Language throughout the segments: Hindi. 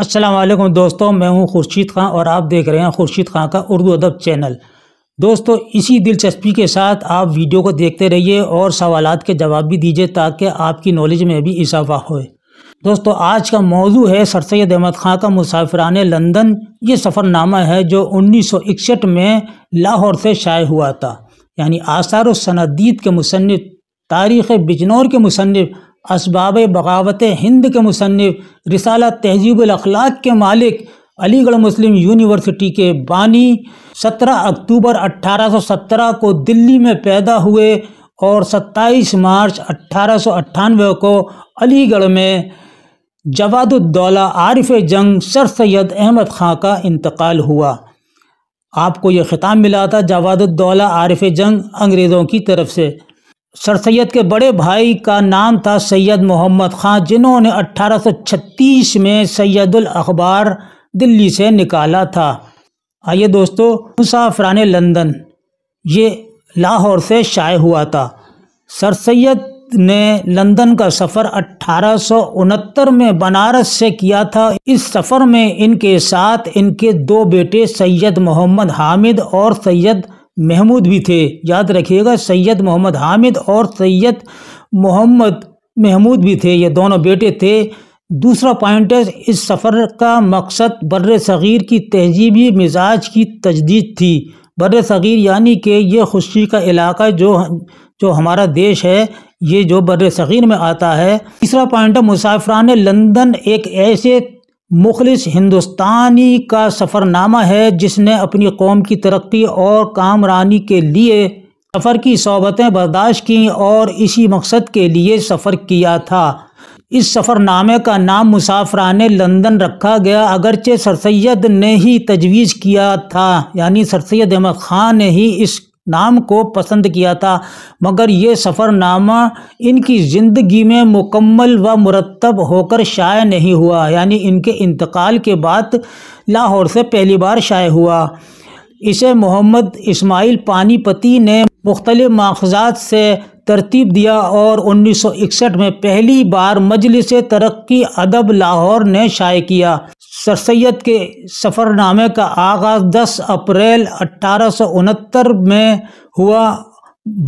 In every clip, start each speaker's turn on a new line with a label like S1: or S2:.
S1: असलम दोस्तों मैं हूं खुर्शीद खां और आप देख रहे हैं खुर्शीद खां का उर्दू अदब चैनल दोस्तों इसी दिलचस्पी के साथ आप वीडियो को देखते रहिए और सवाल के जवाब भी दीजिए ताकि आपकी नॉलेज में भी इजाफा हो दोस्तों आज का मौजू है सर सैद अहमद ख़ान का मुसाफरान लंदन ये सफ़रनामा है जो उन्नीस सौ इकसठ में लाहौर से शाये हुआ था यानी आसार सनदीद के मुसनफ़ तारीख़ बिजनौर के मुसनफ़ इसबाब बगावत हिंद के मुसनफ़ रिसाला तहजीबलाखलाक के मालिक अलीगढ़ मुस्लिम यूनिवर्सिटी के बानी 17 अक्टूबर 1817 को दिल्ली में पैदा हुए और 27 मार्च अट्ठारह को अलीगढ़ में जवादुद्दौला आरिफ जंग सर सैद अहमद ख़ान का इंतकाल हुआ आपको यह ख़िताब मिला था जवादुद्दौला आरिफ जंग अंग्रेज़ों की तरफ से सर सैद के बड़े भाई का नाम था सैयद मोहम्मद ख़ान जिन्होंने 1836 में सैदुल अखबार दिल्ली से निकाला था आइए दोस्तों मुसाफरान लंदन ये लाहौर से शाये हुआ था सर सैद ने लंदन का सफ़र अट्ठारह में बनारस से किया था इस सफ़र में इनके साथ इनके दो बेटे सैयद मोहम्मद हामिद और सैयद महमूद भी थे याद रखिएगा सैयद मोहम्मद हामिद और सैयद मोहम्मद महमूद भी थे ये दोनों बेटे थे दूसरा पॉइंट है इस सफ़र का मकसद बर सग़ीर की तहजीबी मिजाज की तजदीद थी बर सग़ीर यानी कि यह खुशी का इलाका जो जो हमारा देश है ये जो बर सग़ीर में आता है तीसरा पॉइंट है मुसाफरान लंदन एक ऐसे मुखलिस हिंदुस्तानी का सफ़रनामा है जिसने अपनी कौम की तरक्की और कामरानी के लिए सफ़र की सोबतें बर्दाश्त की और इसी मकसद के लिए सफ़र किया था इस सफ़रनामे का नाम मुसाफरान लंदन रखा गया अगरचे सर सैद ने ही तजवीज़ किया था यानी सर सैद अहमद ख़ान ने ही इस नाम को पसंद किया था मगर ये सफ़रनामा इनकी ज़िंदगी में मुकम्मल व मुरतब होकर शाये नहीं हुआ यानी इनके इंतकाल के बाद लाहौर से पहली बार शाये हुआ इसे मोहम्मद इस्माइल पानीपति ने मुख्तल माखजात से तरतीब दिया और 1961 में पहली बार मजलिस तरक्की अदब लाहौर ने शाये किया सर सैद के सफ़रनामे का आगाज़ दस अप्रैल अट्ठारह में हुआ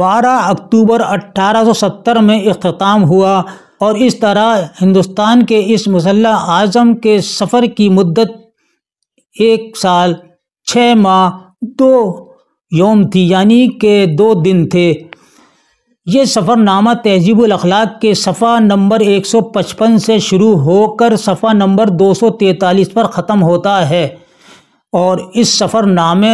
S1: बारह अक्टूबर सत्तर में अख्ताम हुआ और इस तरह हिंदुस्तान के इस मसल्ला आज़म के सफ़र की मदत एक साल छः माह दो योम थी यानी के दो दिन थे ये सफ़रनामा तहजीबुल अखलाक के सफ़ा नंबर 155 से शुरू होकर सफ़ा नंबर 243 पर ख़त्म होता है और इस सफ़रनामे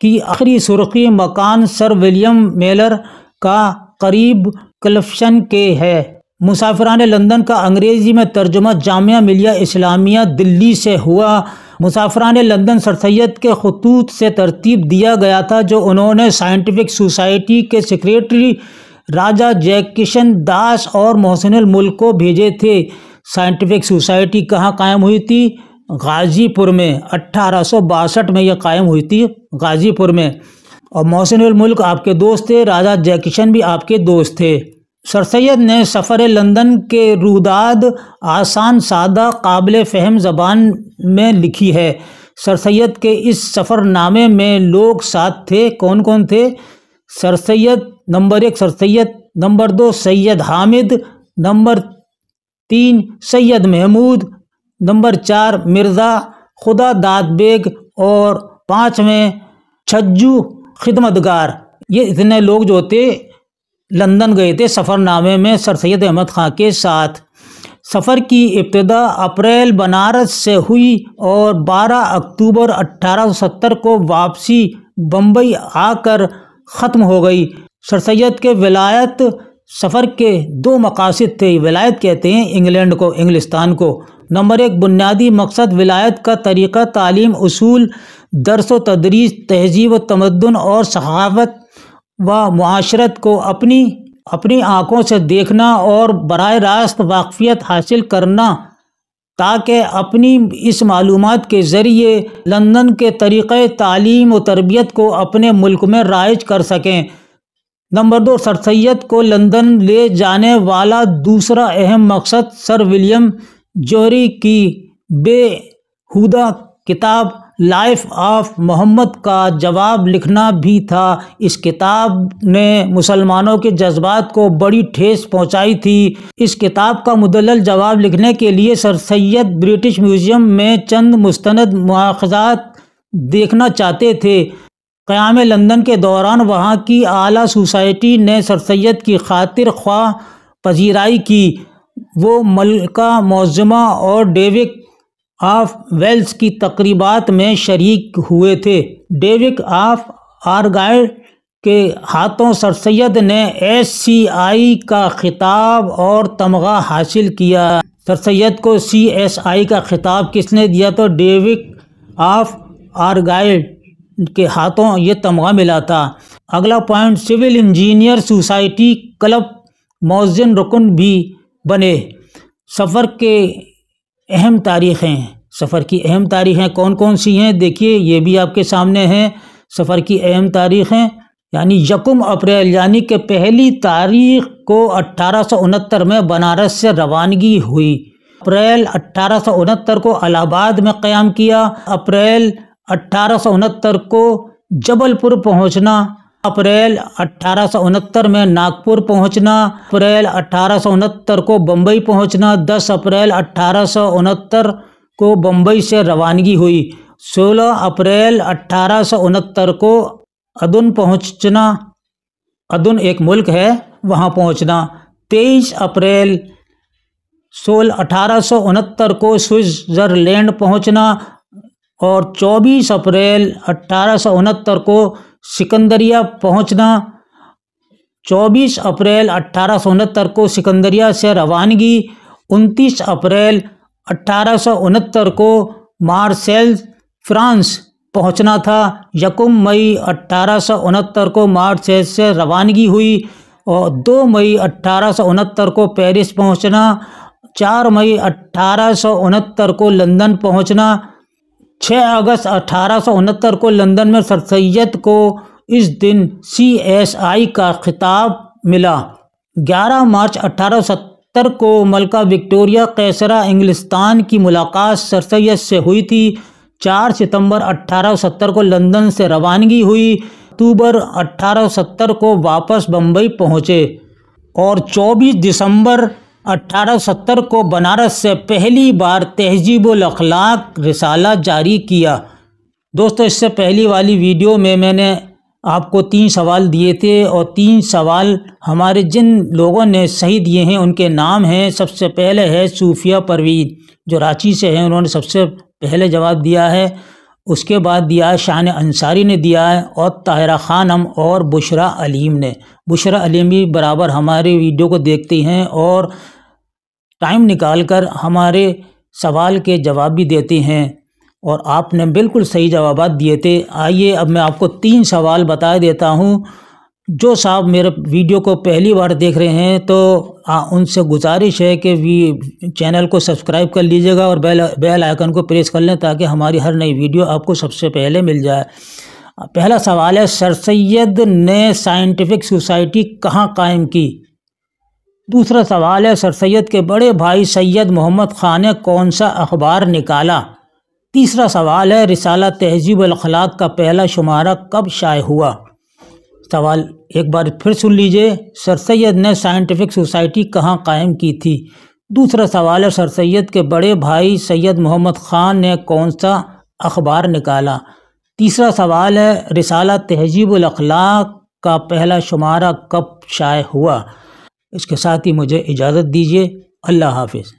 S1: की आखिरी सुर्खी मकान सर विलियम मेलर का करीब कलप्शन के है मुसाफरान लंदन का अंग्रेज़ी में तर्जुमा जामिया मिलिया इस्लामिया दिल्ली से हुआ मुसाफरान लंदन सर सैद के खतूत से तरतीब दिया गया था जो उन्होंने साइंटिफिक सोसाइटी के सेक्रेटरी राजा जयकिशन दास और मोहसिन मुल्क को भेजे थे साइंटिफिक सोसाइटी कहाँ कायम हुई थी गाज़ीपुर में अट्ठारह में यह कायम हुई थी गाज़ीपुर में और मोहसिन मुल्क आपके दोस्त थे राजा जयकिशन भी आपके दोस्त थे सर सैद ने सफ़र लंदन के रुदाद आसान सादा काबिल फ़हम ज़बान में लिखी है सर सैद के इस सफ़रनामे में लोग साथ थे कौन कौन थे सर सैद नंबर एक सर सैद नंबर दो सैद हामिद नंबर तीन सैयद महमूद नंबर चार मिर्ज़ा खुदा दाद बेग और पाँच में छज्जू खिदमतगार ये इतने लोग जो थे लंदन गए थे सफ़रनामे में सर सैद अहमद ख़ां के साथ सफ़र की इब्तदा अप्रैल बनारस से हुई और 12 अक्टूबर 1870 को वापसी बम्बई आकर ख़त्म हो गई सर सैद के विलायत सफ़र के दो मकासद थे विलायत कहते हैं इंग्लैंड को इंग्लिस्तान को नंबर एक बुनियादी मकसद विलायत का तरीक़ा तालीम असूल दरस व तदरीस तहजीब व तमदन और सहावत व माशरत को अपनी अपनी आँखों से देखना और बर रास्त वाकफियत हासिल करना ताकि अपनी इस मालूम के ज़रिए लंदन के तरीक़ तालीम व तरबियत को अपने मुल्क में राइज कर सकें नंबर दो सर सैद को लंदन ले जाने वाला दूसरा अहम मकसद सर विलियम जोहरी की बेहुदा किताब लाइफ ऑफ मोहम्मद का जवाब लिखना भी था इस किताब ने मुसलमानों के जज्बात को बड़ी ठेस पहुंचाई थी इस किताब का मुदलल जवाब लिखने के लिए सर सैद ब्रिटिश म्यूज़ियम में चंद मुस्तंद मुआजात देखना चाहते थे क़याम लंदन के दौरान वहाँ की आला सोसाइटी ने सर सैद की खातिर ख्वाह पजीराई की वो मलका मौजमा और डेविक ऑफ वेल्स की तकरीबात में शरीक हुए थे डेविक ऑफ आरगाय के हाथों सर सैद ने एस सी आई का खिताब और तमगा हासिल किया सर सैद को सी एस आई का खिताब किसने दिया तो डेविक ऑफ आरगाइड के हाथों ये तमगा मिला था अगला point civil engineer society club मौजिन रुकन भी बने सफ़र के अहम तारीखें सफ़र की अहम तारीखें कौन कौन सी हैं देखिए ये भी आपके सामने हैं सफ़र की अहम तारीखें यानी यकुम अप्रैल यानी कि पहली तारीख को अट्ठारह में बनारस से रवानगी हुई अप्रैल अट्ठारह को अलाहाबाद में क़्याम किया अप्रैल अट्ठारह को जबलपुर पहुंचना अप्रैल अठारह में नागपुर पहुंचना अप्रैल अठारह को बम्बई पहुंचना 10 अप्रैल अठारह को बम्बई से रवानगी हुई 16 अप्रैल अठारह को अदुन पहुंचना अदुन एक मुल्क है वहां पहुंचना 23 अप्रैल सोलह अठारह को स्विट्ज़रलैंड पहुंचना और 24 अप्रैल अठारह को सिकंदरिया पहुंचना 24 अप्रैल अट्ठारह को सिकंदरिया से रवानगी 29 अप्रैल अट्ठारह को मार्सेल फ्रांस पहुंचना था यकुम मई अट्ठारह को मार्सेल से रवानगी हुई और 2 मई अट्ठारह को पेरिस पहुंचना 4 मई अट्ठारह को लंदन पहुंचना 6 अगस्त अठारह को लंदन में सर सैद को इस दिन सी एस आई का खिताब मिला 11 मार्च अठारह को मलका विक्टोरिया कैसरा इंग्लिस्तान की मुलाकात सर सैद से हुई थी 4 सितंबर अठारह को लंदन से रवानगी हुई अक्टूबर अठारह को वापस बम्बई पहुँचे और 24 दिसंबर 1870 को बनारस से पहली बार तहजीबुल अखलाक रिसाला जारी किया दोस्तों इससे पहली वाली वीडियो में मैंने आपको तीन सवाल दिए थे और तीन सवाल हमारे जिन लोगों ने सही दिए हैं उनके नाम हैं सबसे पहले है सूफिया परवीन जो रांची से हैं उन्होंने सबसे पहले जवाब दिया है उसके बाद दिया है शान अंसारी ने दिया है और ताहिरा खानम और बुशरा अलीम ने बुशरा अलीम भी बराबर हमारी वीडियो को देखती हैं और टाइम निकाल कर हमारे सवाल के जवाब भी देते हैं और आपने बिल्कुल सही जवाब दिए थे आइए अब मैं आपको तीन सवाल बता देता हूँ जो साहब मेरे वीडियो को पहली बार देख रहे हैं तो आ, उनसे गुजारिश है कि वी चैनल को सब्सक्राइब कर लीजिएगा और बेल बेल आइकन को प्रेस कर लें ताकि हमारी हर नई वीडियो आपको सबसे पहले मिल जाए पहला सवाल है सर सैद ने साइंटिफिक सोसाइटी कहाँ कायम की दूसरा सवाल है सर सैद के बड़े भाई सैयद मोहम्मद ख़ान ने कौन सा अखबार निकाला तीसरा सवाल है रिसाला तहजीब अखलाक का पहला शुमारा कब शाये हुआ सवाल एक बार फिर सुन लीजिए सर सैद ने साइंटिफिक सोसाइटी कहाँ कायम की थी दूसरा सवाल है सर सैद के बड़े भाई सैयद मोहम्मद ख़ान ने कौन सा अखबार निकाला तीसरा सवाल है रिसाला तहजीब अखलाक का पहला शुमारा कब शाये हुआ इसके साथ ही मुझे इजाज़त दीजिए अल्लाह हाफिज़